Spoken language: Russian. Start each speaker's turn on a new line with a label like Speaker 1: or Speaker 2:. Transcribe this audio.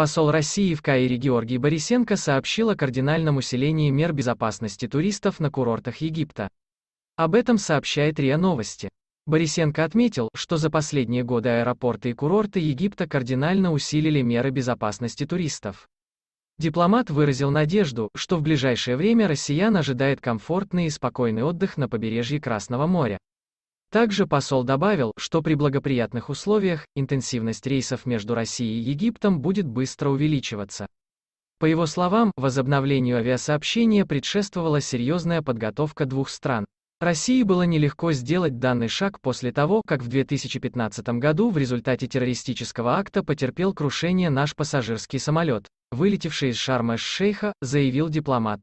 Speaker 1: Посол России в Каире Георгий Борисенко сообщил о кардинальном усилении мер безопасности туристов на курортах Египта. Об этом сообщает РИА Новости. Борисенко отметил, что за последние годы аэропорты и курорты Египта кардинально усилили меры безопасности туристов. Дипломат выразил надежду, что в ближайшее время россиян ожидает комфортный и спокойный отдых на побережье Красного моря. Также посол добавил, что при благоприятных условиях интенсивность рейсов между Россией и Египтом будет быстро увеличиваться. По его словам, возобновлению авиасообщения предшествовала серьезная подготовка двух стран. России было нелегко сделать данный шаг после того, как в 2015 году в результате террористического акта потерпел крушение наш пассажирский самолет, вылетевший из Шарм-эш-Шейха, заявил дипломат.